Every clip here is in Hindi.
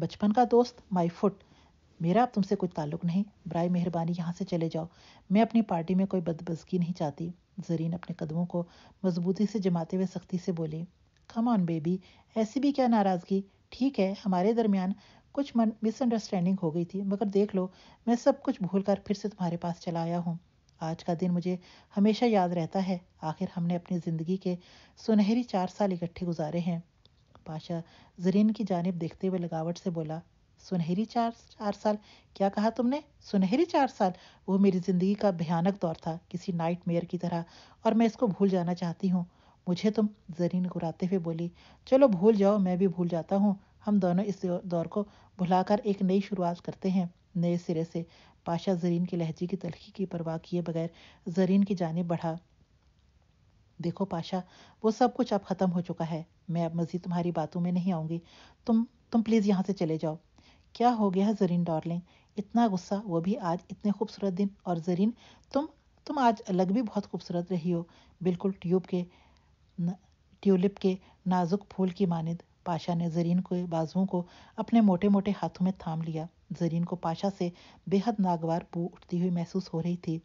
बचपन का दोस्त माई फुट मेरा अब तुमसे कुछ ताल्लुक नहीं ब्राय मेहरबानी यहाँ से चले जाओ मैं अपनी पार्टी में कोई बदबसगी नहीं चाहती जरीन अपने कदमों को मजबूती से जमाते हुए सख्ती से बोली कम ऑन बेबी ऐसी भी क्या नाराज़गी ठीक है हमारे दरमियान कुछ मन मिसअंडरस्टैंडिंग हो गई थी मगर देख लो मैं सब कुछ भूल कर फिर से तुम्हारे पास चला आया हूँ आज का दिन मुझे हमेशा याद रहता है आखिर हमने अपनी ज़िंदगी के सुनहरी चार साल इकट्ठे गुजारे हैं पाशा जरीन की जानब देखते हुए लगावट से बोला सुनहरी चार चार साल क्या कहा तुमने सुनहरी चार साल वो मेरी ज़िंदगी का भयानक दौर था किसी नाइट मेयर की तरह और मैं इसको भूल जाना चाहती हूँ मुझे तुम जरीन घुराते हुए बोली चलो भूल जाओ मैं भी भूल जाता हूँ हम दोनों इस दौर को भुलाकर एक नई शुरुआत करते हैं नए सिरे से पाशा जरीन के लहजे की तलखी की परवाह किए बगैर जरीन की जानब बढ़ा देखो पाशा वो सब कुछ अब ख़त्म हो चुका है मैं अब मज़ीद तुम्हारी बातों में नहीं आऊंगी तुम तुम प्लीज़ यहाँ से चले जाओ क्या हो गया जरीन डार्लिंग इतना गुस्सा वो भी आज इतने खूबसूरत दिन और जरीन तुम तुम आज अलग भी बहुत खूबसूरत रही हो बिल्कुल ट्यूब के ट्यूलिप के नाजुक फूल की मानद पाशा ने जरीन के बाजुओं को अपने मोटे मोटे हाथों में थाम लिया जरीन को पाशा से बेहद नागवार बू उठती हुई महसूस हो रही थी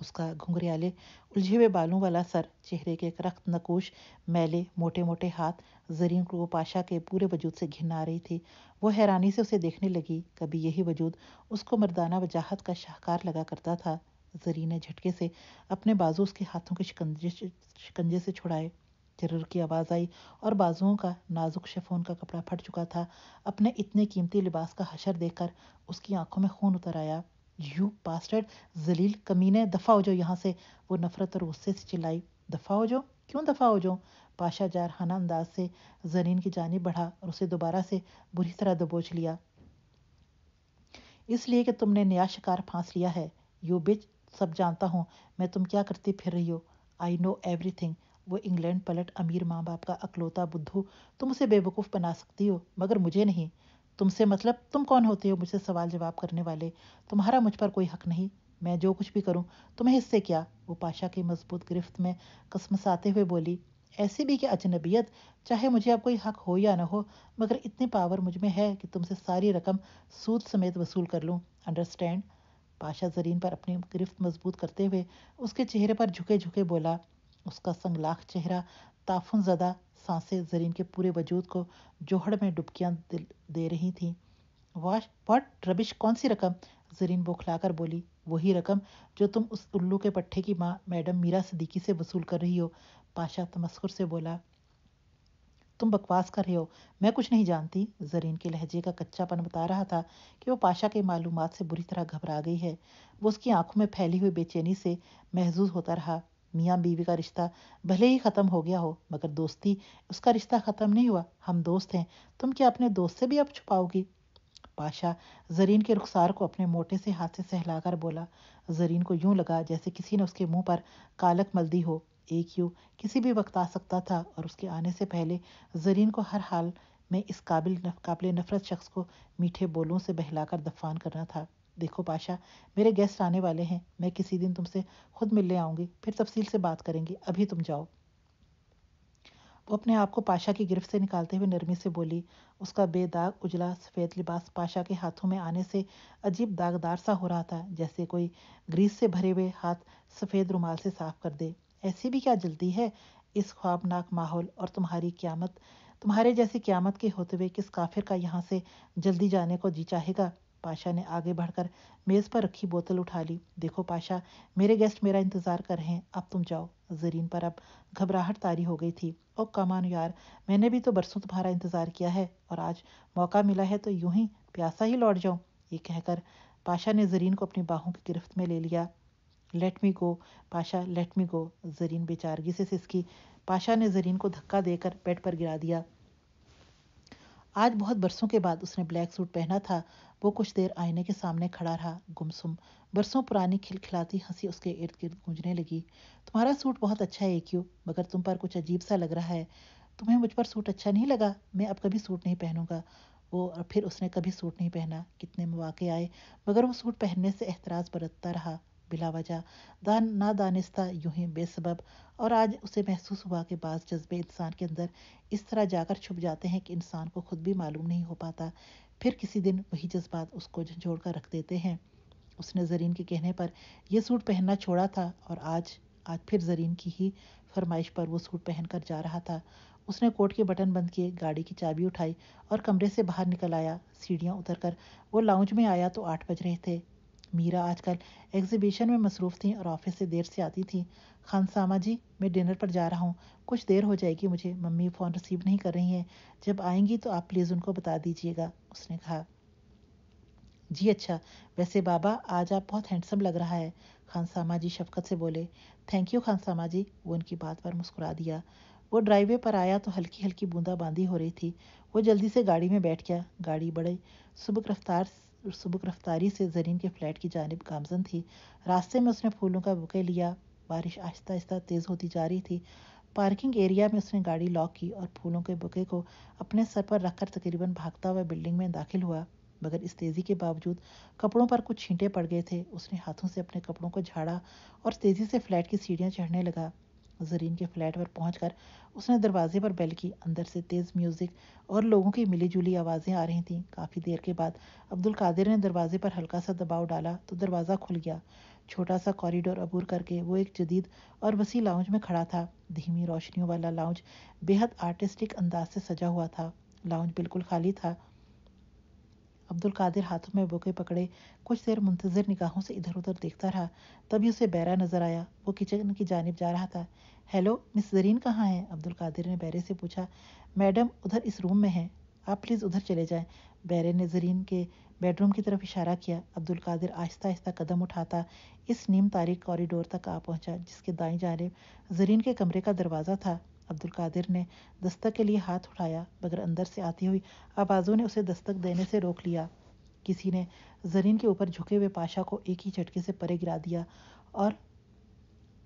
उसका घुंघरियाले उलझे हुए बालों वाला सर चेहरे के एक रक्त नकोश मैले मोटे मोटे हाथ जरीन को पाशा के पूरे वजूद से घिन आ रही थी वो हैरानी से उसे देखने लगी कभी यही वजूद उसको मर्दाना वजाहत का शाहकार लगा करता था जरी ने झटके से अपने बाजू उसके हाथों के शिकंजे शिकंजे से छुड़ाए जरूर की आवाज़ आई और बाजुओं का नाजुक शेफोन का कपड़ा फट चुका था अपने इतने कीमती लिबास का हशर देखकर उसकी आंखों में खून उतर आया यू पास्टर्ड जलील कमीने दफ़ा हो जाओ यहाँ से वो नफ़रत और गुस्से से चिल्लाई दफ़ा हो जाओ क्यों दफ़ा हो जाओ पाशा जार हाना अंदाज से जरीन की जानी बढ़ा और उसे दोबारा से बुरी तरह दबोच लिया इसलिए कि तुमने नया शिकार फांस लिया है यू बिच सब जानता हूँ मैं तुम क्या करती फिर रही हो आई नो एवरी थिंग वो इंग्लैंड पलट अमीर माँ बाप का अकलौता बुद्धू तुम उसे बेवकूफ़ बना सकती हो मगर मुझे नहीं तुमसे मतलब तुम कौन होते हो मुझसे सवाल जवाब करने वाले तुम्हारा मुझ पर कोई हक नहीं मैं जो कुछ भी करूं तुम्हें इससे क्या वो पाशा की मजबूत गिरफ्त में कसमसाते हुए बोली ऐसी भी कि अजनबियत चाहे मुझे अब कोई हक हो या ना हो मगर इतनी पावर मुझ में है कि तुमसे सारी रकम सूद समेत वसूल कर लूँ अंडरस्टैंड पाशा जरीन पर अपनी गिरफ्त मजबूत करते हुए उसके चेहरे पर झुके झुके बोला उसका संगलाख चेहरा ताफुन ज़दा सांसें जरीन के पूरे वजूद को जोहड़ में डुबकियां दे रही थीं वाश वॉट रबिश कौन सी रकम जरीन बौखलाकर बोली वही रकम जो तुम उस उल्लू के पट्टे की माँ मैडम मीरा सदीकी से वसूल कर रही हो पाशा तमस्कुर से बोला तुम बकवास कर रहे हो मैं कुछ नहीं जानती जरीन के लहजे का कच्चापन बता रहा था कि वो पाशा के मालूमात से बुरी तरह घबरा गई है वो उसकी आंखों में फैली हुई बेचैनी से महजूज होता रहा मियाँ बीवी का रिश्ता भले ही ख़त्म हो गया हो मगर दोस्ती उसका रिश्ता ख़त्म नहीं हुआ हम दोस्त हैं तुम क्या अपने दोस्त से भी अब छुपाओगी पाशा जरीन के रुखसार को अपने मोटे से हाथ से सहलाकर बोला जरीन को यूं लगा जैसे किसी ने उसके मुंह पर कालक मल दी हो एक यूं किसी भी वक्त आ सकता था और उसके आने से पहले जरीन को हर हाल में इस काबिल काबिल नफरत शख्स को मीठे बोलों से बहलाकर दफान करना था देखो पाशा मेरे गेस्ट आने वाले हैं मैं किसी दिन तुमसे खुद मिलने आऊंगी फिर तफसील से बात करेंगे अभी तुम जाओ वो अपने आप को पाशा की गिरफ्त से निकालते हुए नरमी से बोली उसका बेदाग उजला सफ़ेद लिबास पाशा के हाथों में आने से अजीब दागदार सा हो रहा था जैसे कोई ग्रीस से भरे हुए हाथ सफ़ेद रुमाल से साफ कर दे ऐसी भी क्या जल्दी है इस ख्वाबनाक माहौल और तुम्हारी क्यामत तुम्हारे जैसी क्यामत के होते हुए किस काफिर का यहाँ से जल्दी जाने को जी चाहेगा पाशा ने आगे बढ़कर मेज़ पर रखी बोतल उठा ली देखो पाशा मेरे गेस्ट मेरा इंतज़ार कर रहे हैं अब तुम जाओ जरीन पर अब घबराहट तारी हो गई थी ओ कमान यार मैंने भी तो बरसों तुम्हारा इंतज़ार किया है और आज मौका मिला है तो यूं ही प्यासा ही लौट जाऊं ये कहकर पाशा ने जरीन को अपनी बाहों की गिरफ्त में ले लिया let me go Pasha let me go Zarin बेचारगी से सिसकी पाशा ने जरीन को धक्का देकर बेड पर गिरा दिया आज बहुत बरसों के बाद उसने ब्लैक सूट पहना था वो कुछ देर आईने के सामने खड़ा रहा गुमसुम बरसों पुरानी खिलखिलाती हंसी उसके इर्द गिर्द गूंजने लगी तुम्हारा सूट बहुत अच्छा है यू मगर तुम पर कुछ अजीब सा लग रहा है तुम्हें मुझ पर सूट अच्छा नहीं लगा मैं अब कभी सूट नहीं पहनूंगा वो और फिर उसने कभी सूट नहीं पहना कितने मौाक़े आए मगर वो सूट पहनने से एहतराज बरतता रहा वजह दान ना दानिस्ता यूं ही बेसबब और आज उसे महसूस हुआ कि बाज़ जज्बे इंसान के अंदर इस तरह जाकर छुप जाते हैं कि इंसान को खुद भी मालूम नहीं हो पाता फिर किसी दिन वही जज्बात उसको झंझोड़ कर रख देते हैं उसने जरीन के कहने पर यह सूट पहनना छोड़ा था और आज आज फिर जरीन की ही फरमाइश पर वो सूट पहन कर जा रहा था उसने कोट के बटन बंद किए गाड़ी की चाबी उठाई और कमरे से बाहर निकल आया सीढ़ियाँ उतर कर वो लाउंज में आया तो आठ बज रहे थे मीरा आजकल एग्जीबिशन में मसरूफ़ थी और ऑफिस से देर से आती थी खान सामा जी मैं डिनर पर जा रहा हूँ कुछ देर हो जाएगी मुझे मम्मी फ़ोन रिसीव नहीं कर रही हैं जब आएंगी तो आप प्लीज़ उनको बता दीजिएगा उसने कहा जी अच्छा वैसे बाबा आज आप बहुत हैंडसम लग रहा है खान सामा जी शफकत से बोले थैंक यू खान सामा जी वो उनकी बात पर मुस्कुरा दिया वो ड्राइवे पर आया तो हल्की हल्की बूंदाबांदी हो रही थी वो जल्दी से गाड़ी में बैठ गया गाड़ी बड़े सुबह रफ्तार सुबुक रफ्तारी से जरीन के फ्लैट की जानब गामजन थी रास्ते में उसने फूलों का बुके लिया बारिश आहिस्ता आहिस्ता तेज़ होती जा रही थी पार्किंग एरिया में उसने गाड़ी लॉक की और फूलों के बुके को अपने सर पर रखकर तकरीबन भागता हुआ बिल्डिंग में दाखिल हुआ मगर इस तेज़ी के बावजूद कपड़ों पर कुछ छींटे पड़ गए थे उसने हाथों से अपने कपड़ों को झाड़ा और तेज़ी से फ्लैट की सीढ़ियाँ चढ़ने लगा जरीन के फ्लैट पर कर उसने दरवाजे पर बेल की अंदर से तेज़ म्यूज़िक और लोगों की मिली जुली आवाज़ें आ रही थीं काफ़ी देर के बाद अब्दुल कादिर ने दरवाजे पर हल्का सा दबाव डाला तो दरवाज़ा खुल गया छोटा सा कॉरिडोर अबूर करके वो एक जदीद और वसी लाउंज में खड़ा था धीमी रोशनियों वाला लाउंज बेहद आर्टिस्टिक अंदाज से सजा हुआ था लाउंज बिल्कुल खाली था अब्दुल कादिर हाथों में बुके पकड़े कुछ देर मुंतजर निगाहों से इधर उधर देखता रहा तभी उसे बैरा नजर आया वो किचन की जानब जा रहा था हेलो मिस जरीन कहाँ हैं अब्दुल कादिर ने बैरे से पूछा मैडम उधर इस रूम में हैं आप प्लीज़ उधर चले जाएं बैरे ने जरीन के बेडरूम की तरफ इशारा किया अब्दुल कादिर आहिस्ता आहिस्ता कदम उठाता इस नीम तारीख कॉरिडोर तक आ पहुंचा जिसके दाएं जानेब जरीन के कमरे का दरवाज़ा था अब्दुल कादिर ने दस्तक के लिए हाथ उठाया मगर अंदर से आती हुई आवाज़ों ने उसे दस्तक देने से रोक लिया किसी ने जरीन के ऊपर झुके हुए पाशा को एक ही झटके से परे गिरा दिया और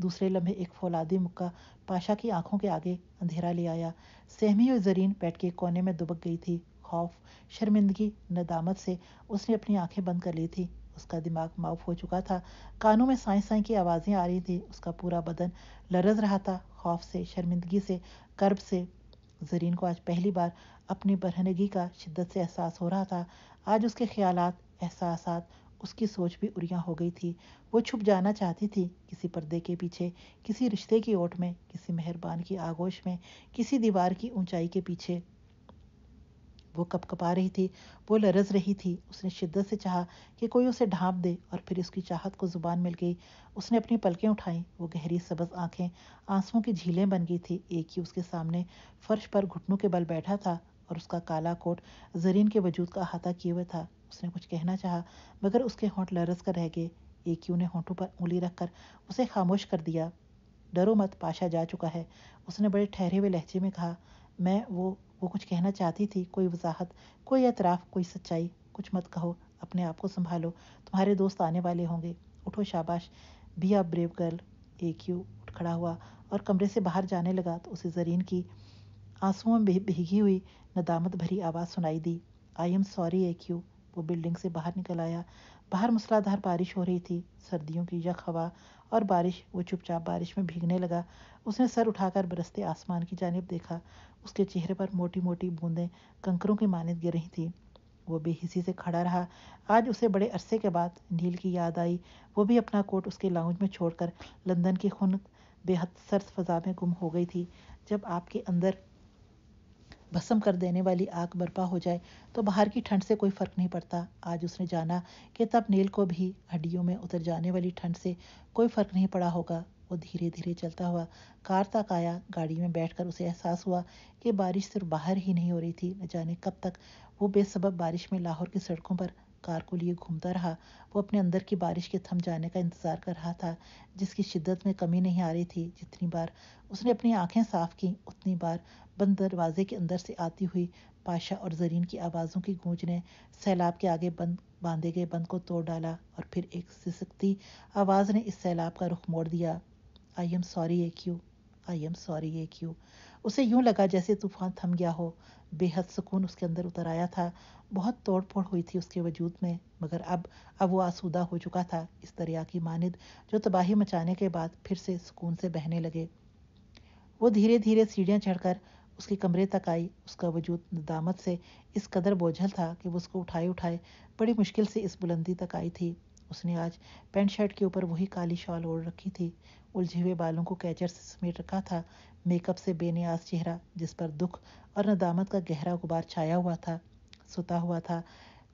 दूसरे लम्हे एक फौलादी मुक्का पाशा की आंखों के आगे अंधेरा ले आया सहमी और जरीन बैठ के कोने में दुबक गई थी खौफ शर्मिंदगी नदामत से उसने अपनी आंखें बंद कर ली थी उसका दिमाग माफ हो चुका था कानों में साई साई की आवाज़ें आ रही थी उसका पूरा बदन लरज रहा था खौफ से शर्मिंदगी से कर्ब से जरीन को आज पहली बार अपनी बरहनगी का शिद्दत से एहसास हो रहा था आज उसके ख्याल एहसास उसकी सोच भी उड़िया हो गई थी वो छुप जाना चाहती थी किसी पर्दे के पीछे किसी रिश्ते की ओट में किसी मेहरबान की आगोश में किसी दीवार की ऊंचाई के पीछे वो कपकपा रही थी वो लरज रही थी उसने शिद्दत से चाहा कि कोई उसे ढांप दे और फिर उसकी चाहत को ज़ुबान मिल गई उसने अपनी पलकें उठाई वो गहरी सबज आंखें आंसुओं की झीलें बन गई थी एक ही उसके सामने फर्श पर घुटनों के बल बैठा था और उसका काला कोट जरीन के वजूद का अहाता किए हुए था उसने कुछ कहना चाहा मगर उसके होंठ लरस कर रह गए एक ही ने होंठों पर उंगली रखकर उसे खामोश कर दिया डरो मत पाशा जा चुका है उसने बड़े ठहरे हुए लहजे में कहा मैं वो वो कुछ कहना चाहती थी कोई वजाहत कोई एतराफ़ कोई सच्चाई कुछ मत कहो अपने आप को संभालो तुम्हारे दोस्त आने वाले होंगे उठो शाबाश बी आ ब्रेव गर्ल एक यू उठ खड़ा हुआ और कमरे से बाहर जाने लगा तो उसे जरीन की आंसुओं में भीगी हुई नदामत भरी आवाज़ सुनाई दी आई एम सॉरी एक यू वो बिल्डिंग से बाहर निकल आया बाहर मूसलाधार बारिश हो रही थी सर्दियों की यख हवा और बारिश वो चुपचाप बारिश में भीगने लगा उसने सर उठाकर बरसते आसमान की जानब देखा उसके चेहरे पर मोटी मोटी बूंदें कंकरों की मानद गिर रही थी वो बेहिसी से खड़ा रहा आज उसे बड़े अरसे के बाद नील की याद आई वो भी अपना कोट उसके लाउंज में छोड़कर लंदन की खुन बेहद सर्द फजा में गुम हो गई थी जब आपके अंदर भस्म कर देने वाली आग बर्पा हो जाए तो बाहर की ठंड से कोई फ़र्क नहीं पड़ता आज उसने जाना कि तब नील को भी हड्डियों में उतर जाने वाली ठंड से कोई फ़र्क नहीं पड़ा होगा वो धीरे धीरे चलता हुआ कार तक आया गाड़ी में बैठकर उसे एहसास हुआ कि बारिश सिर्फ बाहर ही नहीं हो रही थी न जाने कब तक वो बेसबब बारिश में लाहौर की सड़कों पर कार को लिए घूमता रहा वो अपने अंदर की बारिश के थम जाने का इंतज़ार कर रहा था जिसकी शिद्दत में कमी नहीं आ रही थी जितनी बार उसने अपनी आंखें साफ की उतनी बार बंद दरवाजे के अंदर से आती हुई पाशा और जरीन की आवाज़ों की गूंज ने सैलाब के आगे बंद बांधे गए बंद को तोड़ डाला और फिर एक सिसकती आवाज़ ने इस सैलाब का रुख मोड़ दिया आई एम सॉरी ए क्यू आई एम सॉरी ये क्यों उसे यूं लगा जैसे तूफान थम गया हो बेहद सुकून उसके अंदर उतर आया था बहुत तोड़ फोड़ हुई थी उसके वजूद में मगर अब अब वो आसूदा हो चुका था इस दरिया की मानद जो तबाही मचाने के बाद फिर से सुकून से बहने लगे वो धीरे धीरे सीढ़ियाँ चढ़कर उसके कमरे तक आई उसका वजूद दामत से इस कदर बोझल था कि वो उसको उठाए उठाए बड़ी मुश्किल से इस बुलंदी तक आई थी उसने आज पैंट शर्ट के ऊपर वही काली शॉल ओढ़ रखी थी उलझे हुए बालों को कैचर से समेट रखा था मेकअप से बेनियाज चेहरा जिस पर दुख और नदामत का गहरा गुबार छाया हुआ था सुता हुआ था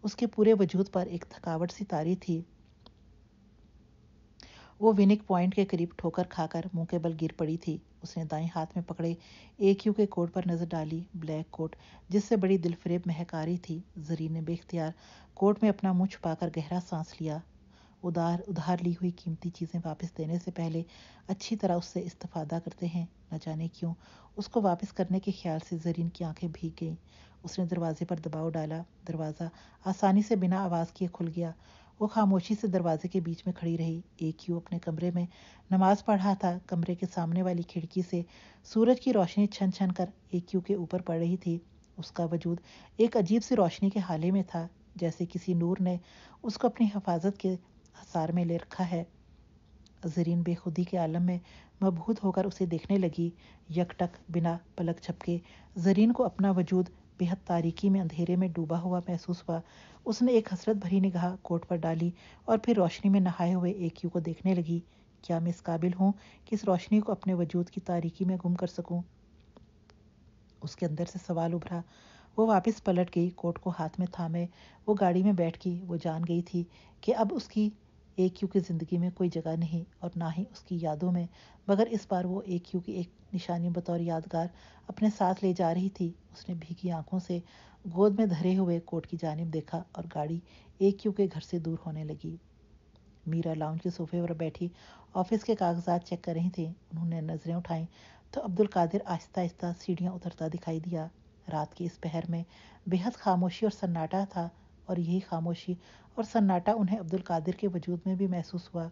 उसके पूरे वजूद पर एक थकावट सी तारी थी वो विनिक पॉइंट के करीब ठोकर खाकर मुंह के बल गिर पड़ी थी उसने दाएं हाथ में पकड़े एक यू के कोट पर नजर डाली ब्लैक कोट जिससे बड़ी दिलफरेब महकारी थी जरीन ने बेख्तियार कोट में अपना मुंह छुपाकर गहरा सांस लिया उधार उधार ली हुई कीमती चीज़ें वापस देने से पहले अच्छी तरह उससे इस्तफादा करते हैं न जाने क्यों उसको वापस करने के ख्याल से जरीन की आंखें भीग गईं उसने दरवाजे पर दबाव डाला दरवाज़ा आसानी से बिना आवाज़ किए खुल गया वो खामोशी से दरवाजे के बीच में खड़ी रही एक यू अपने कमरे में नमाज पढ़ रहा था कमरे के सामने वाली खिड़की से सूरज की रोशनी छन छन कर एक यू के ऊपर पड़ रही थी उसका वजूद एक अजीब सी रोशनी के हाले में था जैसे किसी नूर ने उसको अपनी हिफाजत के आसार में ले रखा है जरीन बेखुदी के आलम में मबहूत होकर उसे देखने लगी यकटक बिना पलक छपके जरीन को अपना वजूद बेहद तारीकी में अंधेरे में डूबा हुआ महसूस हुआ उसने एक हसरत भरी निगाह कोट पर डाली और फिर रोशनी में नहाए हुए एक यू को देखने लगी क्या मैं इस काबिल हूँ कि इस रोशनी को अपने वजूद की तारीकी में गुम कर सकूँ उसके अंदर से सवाल उभरा वो वापस पलट गई कोट को हाथ में थामे वो गाड़ी में बैठ गई वो जान गई थी कि अब उसकी ए क्यू की ज़िंदगी में कोई जगह नहीं और ना ही उसकी यादों में मगर इस बार वो ए क्यू की एक निशानी बतौर यादगार अपने साथ ले जा रही थी उसने भीगी आंखों से गोद में धरे हुए कोट की जानब देखा और गाड़ी ए क्यू के घर से दूर होने लगी मीरा लाउंज के सोफे पर बैठी ऑफिस के कागजात चेक कर रही थी उन्होंने नज़रें उठाई तो अब्दुल कादिर आहिस्ता आहिस्ता सीढ़ियाँ उतरता दिखाई दिया रात की इस पहर में बेहद खामोशी और सन्नाटा था और यही खामोशी और सन्नाटा उन्हें अब्दुल कादिर के वजूद में भी महसूस हुआ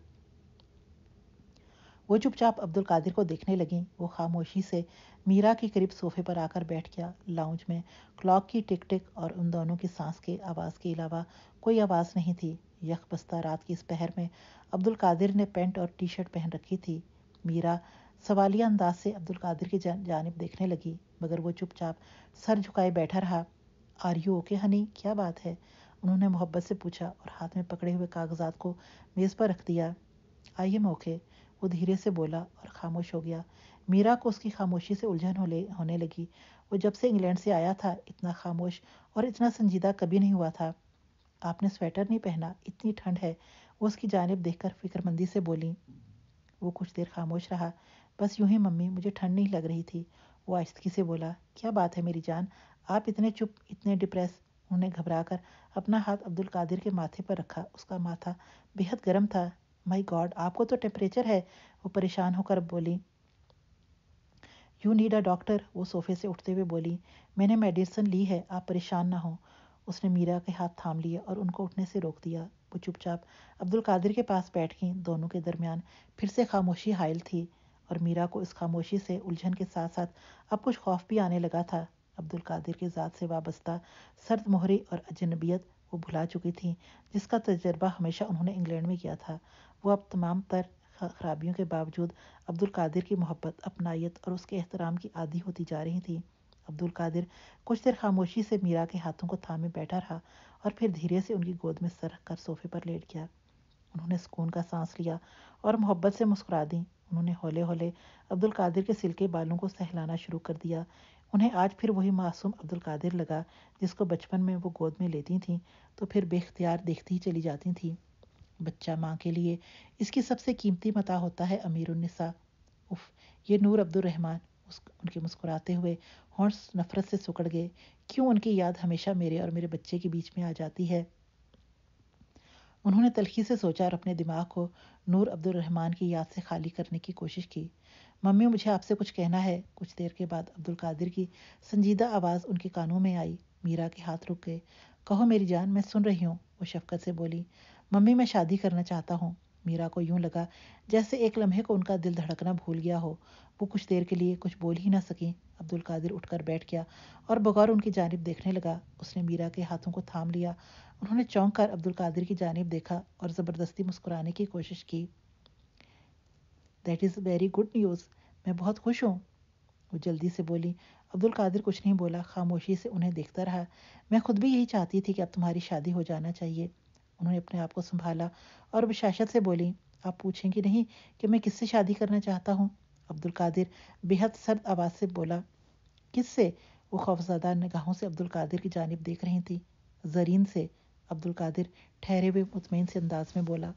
वो चुपचाप अब्दुल कादिर को देखने लगी वो खामोशी से मीरा के करीब सोफे पर आकर बैठ गया लाउंज में क्लॉक की टिक टिक और उन दोनों की सांस के आवाज़ के अलावा कोई आवाज़ नहीं थी यख बस्ता रात की इस पहर में अब्दुल कादिर ने पेंट और टी शर्ट पहन रखी थी मीरा सवालिया अंदाज से अब्दुल कादिर की जानब देखने लगी मगर वो चुपचाप सर झुकाए बैठा रहा आर यू ओके हनी क्या बात है उन्होंने मोहब्बत से पूछा और हाथ में पकड़े हुए कागजात को मेज़ पर रख दिया आई एम ओके वो धीरे से बोला और खामोश हो गया मीरा को उसकी खामोशी से उलझन हो ले, होने लगी वो जब से इंग्लैंड से आया था इतना खामोश और इतना संजीदा कभी नहीं हुआ था आपने स्वेटर नहीं पहना इतनी ठंड है वो उसकी जानब देखकर फिक्रमंदी से बोली वो कुछ देर खामोश रहा बस यूं ही मम्मी मुझे ठंड नहीं लग रही थी वो आहिस्तगी से बोला क्या बात है मेरी जान आप इतने चुप इतने डिप्रेस उन्हें घबरा कर अपना हाथ अब्दुल कादिर के माथे पर रखा उसका माथा बेहद गर्म था माई गॉड आपको तो टेम्परेचर है वो परेशान होकर बोली यू नीड अ डॉक्टर वो सोफे से उठते हुए बोली मैंने मेडिसिन ली है आप परेशान ना हो उसने मीरा के हाथ थाम लिए और उनको उठने से रोक दिया वो चुपचाप अब्दुल कादिर के पास बैठ गई दोनों के दरमियान फिर से खामोशी हायल थी और मीरा को इस खामोशी से उलझन के साथ साथ अब कुछ खौफ भी आने लगा था अब्दुल कादिर की ज़ात से वाबस्ता सर्द मोहरी और अजनबियत वो भुला चुकी थी जिसका तजर्बा हमेशा उन्होंने इंग्लैंड में किया था वो अब तमाम तर खराबियों के बावजूद अब्दुल कादिर की मोहब्बत अपनायत और उसके एहतराम की आदि होती जा रही थी अब्दुल कादिर कुछ देर खामोशी से मीरा के हाथों को थामे बैठा रहा और फिर धीरे से उनकी गोद में सर कर सोफे पर लेट गया उन्होंने सुकून का सांस लिया और मोहब्बत से मुस्कुरा दी उन्होंने हौले हौले अब्दुल कादिर के सिलके बालों को सहलाना शुरू कर दिया उन्हें आज फिर वही मासूम अब्दुल कादिर लगा जिसको बचपन में वो गोद में लेती थी तो फिर बेख्तियार देखती ही चली जाती थी बच्चा माँ के लिए इसकी सबसे कीमती मता होता है अमीर उन्निसा उफ ये नूर अब्दुलरहमान उस उनके मुस्कुराते हुए हॉर्स नफरत से सुकड़ गए क्यों उनकी याद हमेशा मेरे और मेरे बच्चे के बीच में आ जाती है उन्होंने तलखी से सोचा और अपने दिमाग को नूर अब्दुल रहमान की याद से खाली करने की कोशिश की मम्मी मुझे आपसे कुछ कहना है कुछ देर के बाद अब्दुल कादिर की संजीदा आवाज़ उनके कानों में आई मीरा के हाथ रुक गए कहो मेरी जान मैं सुन रही हूँ वो शफकत से बोली मम्मी मैं शादी करना चाहता हूँ मीरा को यूं लगा जैसे एक लम्हे को उनका दिल धड़कना भूल गया हो वो कुछ देर के लिए कुछ बोल ही ना सकी अब्दुल कादिर उठकर बैठ गया और बगौर उनकी जानब देखने लगा उसने मीरा के हाथों को थाम लिया उन्होंने चौंक कर अब्दुल कादिर की जानब देखा और ज़बरदस्ती मुस्कुराने की कोशिश की that is very good news मैं बहुत खुश हूँ वो जल्दी से बोली अब्दुल कादिर कुछ नहीं बोला खामोशी से उन्हें देखता रहा मैं खुद भी यही चाहती थी कि अब तुम्हारी शादी हो जाना चाहिए उन्होंने अपने आप को संभाला और बिशाशत से बोली आप पूछेंगे नहीं कि मैं किससे शादी करना चाहता हूँ अब्दुल कादिर बेहद सर्द आवाज़ से बोला किससे वो खौफजादा निगाहों से अब्दुल कादिर की जानब देख रही थी जरीन से अब्दुल कादिर ठहरे हुए मुतमिन से अंदाज में बोला